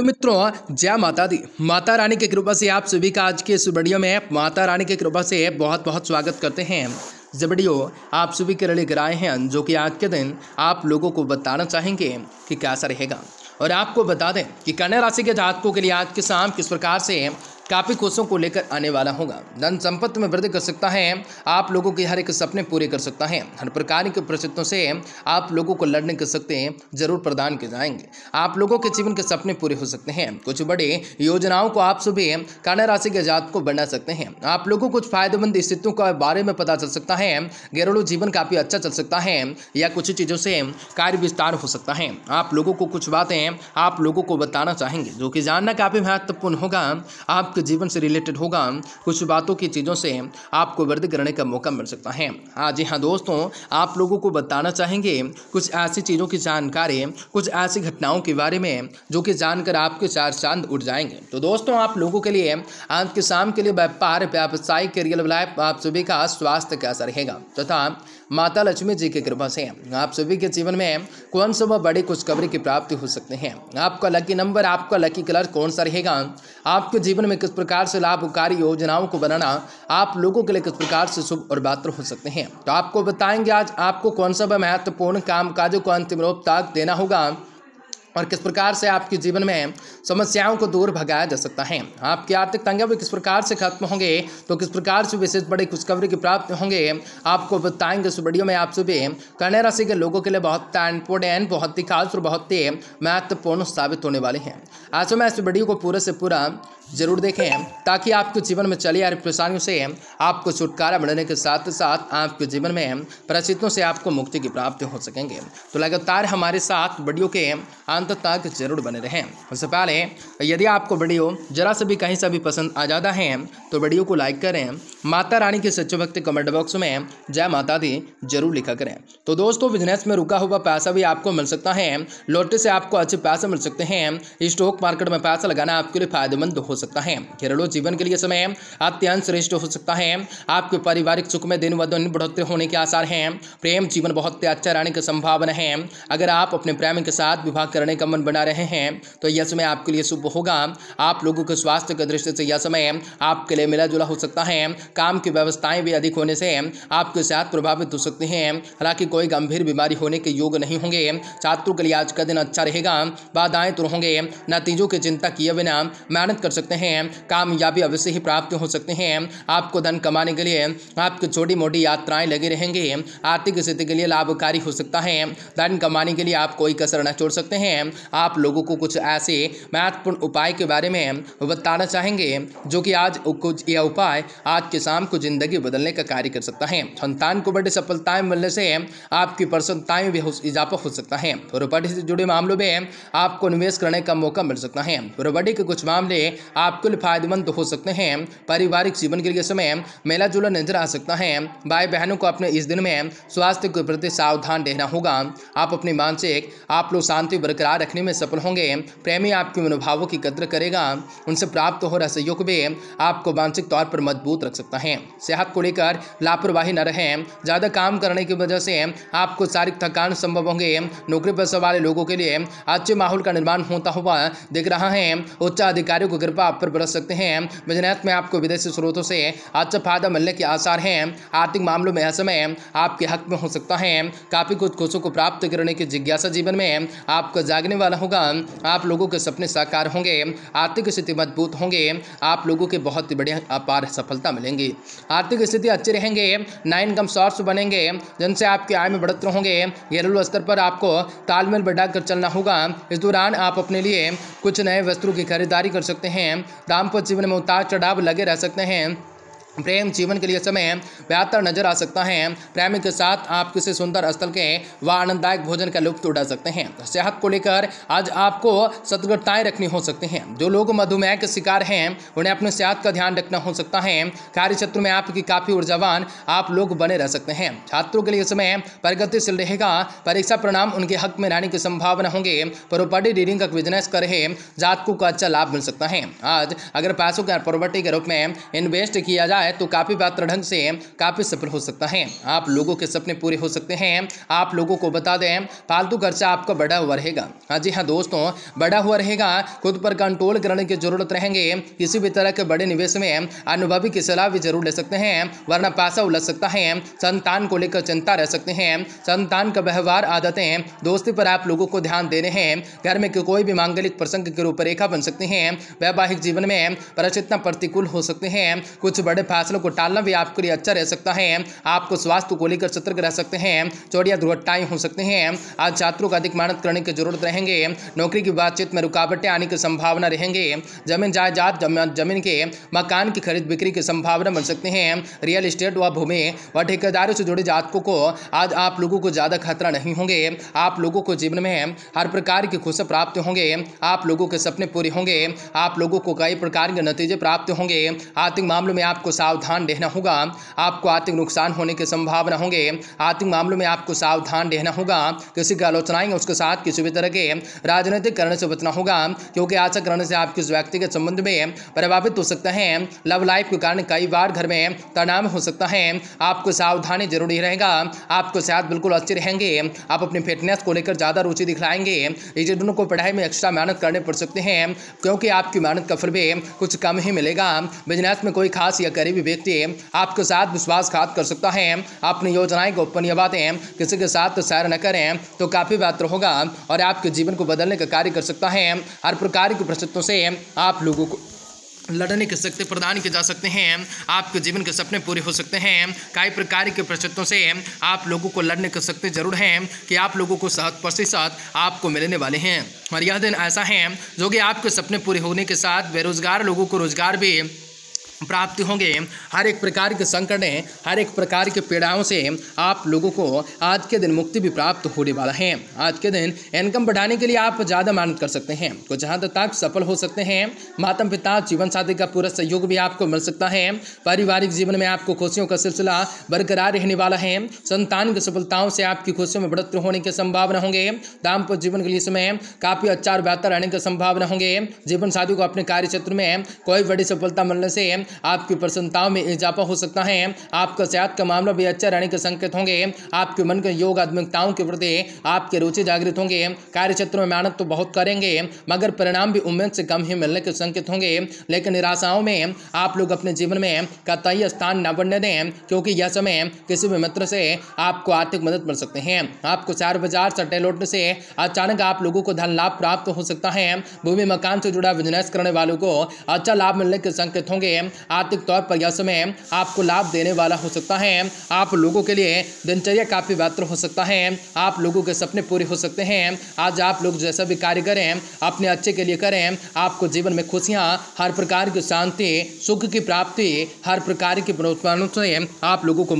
तो मित्रों जय माता दी माता रानी की कृपा से आप सभी का आज के इस वीडियो में माता रानी की कृपा से बहुत बहुत स्वागत करते हैं ये वीडियो आप सभी के लिए लेकर हैं जो कि आज के दिन आप लोगों को बताना चाहेंगे कि कैसा रहेगा और आपको बता दें कि कन्या राशि के जातकों के लिए आज के शाम किस प्रकार से काफ़ी कोषों को लेकर आने वाला होगा धन संपत्ति में वृद्धि कर सकता है आप लोगों के हर एक सपने पूरे कर सकता है हर प्रकार के प्रचितों से आप लोगों को लड़ने के सकते हैं जरूर प्रदान किए जाएंगे आप लोगों के जीवन के सपने पूरे हो सकते हैं कुछ बड़े योजनाओं को आप सुबह कन्या राशि के जात को बना सकते हैं आप लोगों को कुछ फायदेमंद स्थितियों के बारे में पता चल सकता है घरेलू जीवन काफ़ी अच्छा चल सकता है या कुछ चीज़ों से कार्य विस्तार हो सकता है आप लोगों को कुछ बातें आप लोगों को बताना चाहेंगे जो कि जानना काफ़ी महत्वपूर्ण होगा आपके आपके जीवन से रिलेटेड होगा कुछ बातों की चीज़ों से आपको वृद्धि करने का मौका मिल सकता है हाँ जी हाँ दोस्तों आप लोगों को बताना चाहेंगे कुछ ऐसी चीज़ों की जानकारी कुछ ऐसी घटनाओं के बारे में जो कि जानकर आपके चार चांद उठ जाएंगे तो दोस्तों आप लोगों के लिए आज के शाम के लिए व्यापार व्यावसायिक करियर लाइफ आप सभी का स्वास्थ्य कैसा रहेगा तथा तो माता लक्ष्मी जी की कृपा से आप सभी के जीवन में कौन सा वह बड़ी खुशखबरी की प्राप्ति हो सकते हैं आपका लकी नंबर आपका लकी कलर कौन सा रहेगा आपके जीवन में किस प्रकार से लाभकारी योजनाओं को बनाना आप लोगों के लिए किस प्रकार से शुभ और बात्र हो सकते हैं तो आपको बताएंगे आज आपको कौन सा वह महत्वपूर्ण काम काजों को अंतिम रूप तक देना होगा और किस प्रकार से आपके जीवन में समस्याओं को दूर भगाया जा सकता है आपकी आर्थिक भी किस प्रकार से खत्म होंगे तो किस प्रकार से विशेष बड़ी खुशखबरी की प्राप्त होंगे आपको बताएंगे इस वीडियो में आप सभी कन्या राशि के लोगों के लिए बहुत इंपोर्टेंट बहुत ही खास और बहुत ही महत्वपूर्ण साबित होने वाले हैं आज मैं इस वीडियो को पूरे से पूरा जरूर देखें ताकि आपके जीवन में चली आ रही परेशानियों से आपको छुटकारा मिलने के साथ साथ आपके जीवन में परिस्थितियों से आपको मुक्ति की प्राप्ति हो सकेंगे तो लगातार हमारे साथ वीडियो के अंत तक जरूर बने रहें उससे पहले यदि आपको वीडियो जरा से भी कहीं से भी पसंद आ जाता है तो वीडियो को लाइक करें माता रानी के सच्चो भक्त कमेंट बॉक्स में जय माता दी जरूर लिखा करें तो दोस्तों बिजनेस में रुका हुआ पैसा भी आपको मिल सकता है लॉटरी से आपको अच्छे पैसे मिल सकते हैं स्टॉक मार्केट में पैसा लगाना आपके लिए फायदेमंद हो सकता है घरेलू जीवन के लिए समय अत्यंत श्रेष्ठ हो सकता है आपके पारिवारिक सुख में दिन व दिन बढ़ोतरी होने के आसार हैं प्रेम जीवन बहुत अच्छा रहने की संभावना है अगर आप अपने प्रेम के साथ विवाह करने करने का मन बना रहे हैं तो यह समय आपके लिए शुभ होगा आप लोगों के स्वास्थ्य के दृष्टि से यह समय आपके लिए मिला जुला हो सकता है काम की व्यवस्थाएं भी अधिक होने से आपके साथ प्रभावित हो सकती हैं हालांकि कोई गंभीर बीमारी होने के योग नहीं होंगे छात्रों के लिए आज का दिन अच्छा रहेगा बाधाएं तो होंगे नतीजों की चिंता किए बिना मेहनत कर सकते हैं कामयाबी अवश्य ही प्राप्त हो सकते हैं आपको धन कमाने के लिए आपकी छोटी मोटी यात्राएं लगी रहेंगी आर्थिक स्थिति के लिए लाभकारी हो सकता है धन कमाने के लिए आप कोई कसर न छोड़ सकते हैं में आप लोगों को कुछ ऐसे महत्वपूर्ण उपाय के बारे में बताना चाहेंगे जो कि आज कुछ यह उपाय आज के शाम को ज़िंदगी बदलने का कार्य कर सकता है संतान को बड़ी सफलताएं मिलने से आपकी प्रसन्नताएं में भी इजाफा हो सकता है प्रॉपर्टी से जुड़े मामलों में आपको निवेश करने का मौका मिल सकता है प्रॉपर्टी के कुछ मामले आपके लिए फायदेमंद हो सकते हैं पारिवारिक जीवन के लिए समय मेला जुला नजर आ सकता है भाई बहनों को अपने इस दिन में स्वास्थ्य के प्रति सावधान रहना होगा आप अपने मानसिक आप लोग शांति बरकरार बरकरार रखने में सफल होंगे प्रेमी आपके मनोभावों की कद्र करेगा उनसे प्राप्त हो रहा सहयोग भी आपको मानसिक तौर पर मजबूत रख सकता है सेहत को लेकर लापरवाही न रहें ज़्यादा काम करने की वजह से आपको शारीरिक थकान संभव होंगे नौकरी पर वाले लोगों के लिए अच्छे माहौल का निर्माण होता हुआ दिख रहा है उच्च अधिकारियों की कृपा आप पर बरस सकते हैं बिजनेस में आपको विदेशी स्रोतों से अच्छा फायदा मिलने के आसार हैं आर्थिक मामलों में ऐसा में आपके हक में हो सकता है काफ़ी कुछ कोषों को प्राप्त करने की जिज्ञासा जीवन में आपका लागने वाला होगा आप लोगों के सपने साकार होंगे आर्थिक स्थिति मजबूत होंगे आप लोगों के बहुत ही बढ़िया अपार सफलता मिलेंगी आर्थिक स्थिति अच्छी रहेंगे नए इनकम सोर्स बनेंगे जिनसे आपकी आय में बढ़ोतरी होंगे घरेलू स्तर पर आपको तालमेल बढ़ा कर चलना होगा इस दौरान आप अपने लिए कुछ नए वस्त्रों की खरीदारी कर सकते हैं दाम्पत्य जीवन में उतार चढ़ाव लगे रह सकते हैं प्रेम जीवन के लिए समय बेहतर नजर आ सकता है प्रेमी के साथ आप किसी सुंदर स्थल के व आनंददायक भोजन का लुप्त उठा सकते हैं सेहत को लेकर आज आपको सतर्कताएं रखनी हो सकती हैं जो लोग मधुमेह के शिकार हैं उन्हें अपने सेहत का ध्यान रखना हो सकता है कार्य क्षेत्र में आपकी काफ़ी ऊर्जावान आप लोग बने रह सकते हैं छात्रों के लिए समय प्रगतिशील रहेगा परीक्षा परिणाम उनके हक में रहने की संभावना होंगे प्रॉपर्टी डीलिंग का बिजनेस कर रहे जातकों का अच्छा लाभ मिल सकता है आज अगर पैसों का प्रॉपर्टी के रूप में इन्वेस्ट किया जाए है तो काफ़ी बेहतर ढंग से काफ़ी सफल हो सकता है आप लोगों के सपने पूरे हो सकते हैं आप लोगों को बता दें फालतू खर्चा आपका बढ़ा हुआ रहेगा हाँ जी हाँ दोस्तों बढ़ा हुआ रहेगा खुद पर कंट्रोल करने की जरूरत रहेंगे किसी भी तरह के बड़े निवेश में अनुभवी की सलाह भी जरूर ले सकते हैं वरना पैसा उलझ सकता है संतान को लेकर चिंता रह सकते हैं संतान का व्यवहार आदतें दोस्ती पर आप लोगों को ध्यान देने हैं घर में कोई भी मांगलिक प्रसंग की रूपरेखा बन सकती है वैवाहिक जीवन में परिचितना प्रतिकूल हो सकते हैं कुछ बड़े फैसलों को टालना भी आपके लिए अच्छा रह सकता है आपको स्वास्थ्य को लेकर सतर्क रह सकते हैं चोटिया दुर्घटनाएं हो सकते हैं आज छात्रों को अधिक मेहनत करने की जरूरत रहेंगे नौकरी की बातचीत में रुकावटें आने की संभावना रहेंगे जमीन जायदाद जमीन के मकान की खरीद बिक्री की संभावना बन सकते है रियल इस्टेट व भूमि व ठेकेदारों से जुड़े जातकों को आज आप लोगों को ज़्यादा खतरा नहीं होंगे आप लोगों को जीवन में हर प्रकार की खुशी प्राप्त होंगे आप लोगों के सपने पूरे होंगे आप लोगों को कई प्रकार के नतीजे प्राप्त होंगे आर्थिक मामलों में आपको सावधान रहना होगा आपको आर्थिक नुकसान होने की संभावना होंगे आर्थिक मामलों में आपको सावधान रहना होगा किसी की आलोचनाएँ उसके साथ किसी भी तरह के राजनीतिक करने से बचना होगा क्योंकि ऐसा करने से आपके के संबंध में प्रभावित हो सकता है लव लाइफ के कारण कई बार घर में तनाव हो सकता है आपको सावधानी जरूरी रहेगा आपको सेहत बिल्कुल अच्छी रहेंगे आप अपनी फिटनेस को लेकर ज़्यादा रुचि दिखलाएंगे दोनों को पढ़ाई में एक्स्ट्रा मेहनत करने पड़ सकते हैं क्योंकि आपकी मेहनत का फिर भी कुछ कम ही मिलेगा बिजनेस में कोई खास या करियर कोई भी व्यक्ति आपके साथ विश्वासघात कर सकता है अपनी योजनाएं गोपनीय बातें किसी के साथ शेयर तो न करें तो काफ़ी बेहतर होगा और आपके जीवन को बदलने का कार्य कर सकता है हर प्रकार की परिस्थितियों से आप लोगों को लड़ने की शक्ति प्रदान की जा सकते हैं आपके जीवन के सपने पूरे हो सकते हैं कई प्रकार के परिस्थितियों से आप लोगों को लड़ने की शक्ति जरूर है कि आप लोगों को सात प्रतिशत आपको मिलने वाले हैं और यह दिन ऐसा है जो कि आपके सपने पूरे होने के साथ बेरोजगार लोगों को रोजगार भी प्राप्त होंगे हर एक प्रकार के संकटें हर एक प्रकार के पीड़ाओं से आप लोगों को आज के दिन मुक्ति भी प्राप्त होने वाला है आज के दिन इनकम बढ़ाने के लिए आप ज़्यादा मेहनत कर सकते हैं तो जहाँ तक आप सफल हो सकते हैं माता पिता जीवन साथी का पूरा सहयोग भी आपको मिल सकता है पारिवारिक जीवन में आपको खुशियों का सिलसिला बरकरार रहने वाला है संतान की सफलताओं से आपकी खुशियों में बढ़ोतरी होने की संभावना होंगे दाम्पत्य जीवन के लिए समय काफ़ी अच्छा और बेहतर रहने की संभावना होंगे जीवन साथी को अपने कार्य क्षेत्र में कोई बड़ी सफलता मिलने से आपकी प्रसन्नताओं में इजाफा हो सकता है आपका सेहत का मामला भी अच्छा रहने के संकेत होंगे आपके मन के योग आत्मिकताओं के प्रति आपके रुचि जागृत होंगे कार्य क्षेत्र में मेहनत तो बहुत करेंगे मगर परिणाम भी उम्मीद से कम ही मिलने के संकेत होंगे लेकिन निराशाओं में आप लोग अपने जीवन में कतई स्थान न बनने दें क्योंकि यह समय किसी भी मित्र से आपको आर्थिक मदद मिल सकते हैं आपको शेयर बाजार सट्टे लौटने से अचानक आप लोगों को धन लाभ प्राप्त हो सकता है भूमि मकान से जुड़ा बिजनेस करने वालों को अच्छा लाभ मिलने के संकेत होंगे आर्थिक तौर पर यह समय आपको लाभ देने वाला हो सकता है आप लोगों के लिए दिनचर्या काफ़ी बेहतर हो सकता है आप लोगों के सपने पूरे हो सकते हैं आज आप लोग जैसा भी कार्य करें अपने अच्छे के लिए करें आपको जीवन में खुशियाँ हर प्रकार की शांति सुख की प्राप्ति हर प्रकार की आप लोगों को